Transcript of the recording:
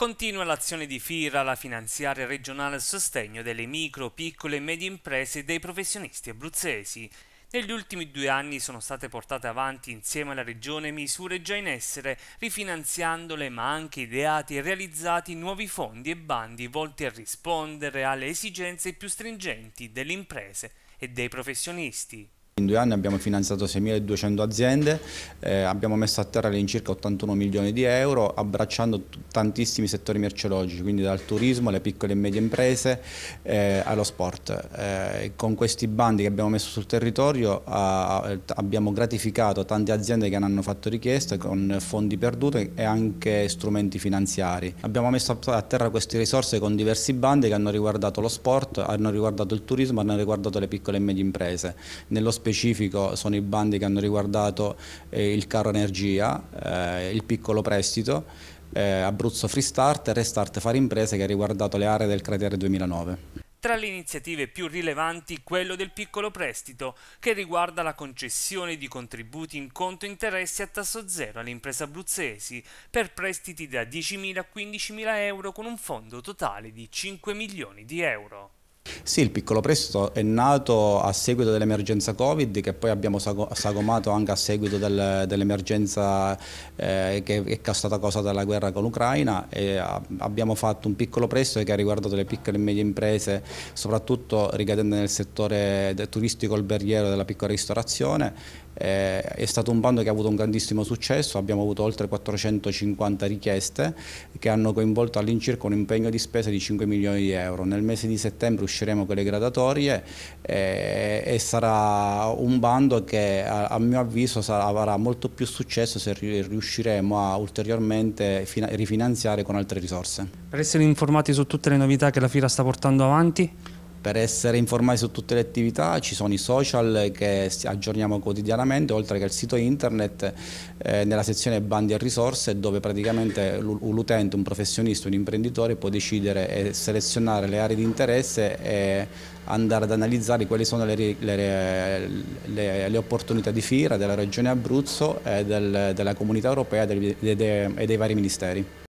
Continua l'azione di FIRA, la finanziaria regionale a sostegno delle micro, piccole e medie imprese e dei professionisti abruzzesi. Negli ultimi due anni sono state portate avanti insieme alla Regione misure già in essere, rifinanziandole ma anche ideati e realizzati nuovi fondi e bandi volti a rispondere alle esigenze più stringenti delle imprese e dei professionisti. In due anni abbiamo finanziato 6.200 aziende, eh, abbiamo messo a terra all'incirca 81 milioni di euro abbracciando tantissimi settori merceologici, quindi dal turismo alle piccole e medie imprese eh, allo sport. Eh, con questi bandi che abbiamo messo sul territorio a, abbiamo gratificato tante aziende che ne hanno fatto richiesta con fondi perduti e anche strumenti finanziari. Abbiamo messo a terra queste risorse con diversi bandi che hanno riguardato lo sport, hanno riguardato il turismo, hanno riguardato le piccole e medie imprese. Nello specifico specifico sono i bandi che hanno riguardato eh, il caro energia, eh, il piccolo prestito, eh, Abruzzo Start e Restart Fare Imprese che ha riguardato le aree del cratere 2009. Tra le iniziative più rilevanti quello del piccolo prestito, che riguarda la concessione di contributi in conto interessi a tasso zero alle imprese abruzzesi per prestiti da 10.000 a 15.000 euro con un fondo totale di 5 milioni di euro. Sì, il piccolo prestito è nato a seguito dell'emergenza Covid che poi abbiamo sagomato anche a seguito del, dell'emergenza eh, che, è stata causata dalla guerra con l'Ucraina e a, abbiamo fatto un piccolo prestito che ha riguardato le piccole e medie imprese, soprattutto ricadendo nel settore turistico alberghiero della piccola ristorazione eh, è stato un bando che ha avuto un grandissimo successo, abbiamo avuto oltre 450 richieste che hanno coinvolto all'incirca un impegno di spesa di 5 milioni di euro. Nel mese di settembre usciremo con le gradatorie eh, e sarà un bando che a, a mio avviso sarà, avrà molto più successo se riusciremo a ulteriormente rifinanziare con altre risorse. Per essere informati su tutte le novità che la fila sta portando avanti? Per essere informati su tutte le attività ci sono i social che aggiorniamo quotidianamente, oltre che il sito internet eh, nella sezione bandi e risorse dove praticamente l'utente, un professionista, un imprenditore può decidere e selezionare le aree di interesse e andare ad analizzare quali sono le, le, le, le opportunità di FIRA della Regione Abruzzo e del, della Comunità Europea e dei, dei, dei vari ministeri.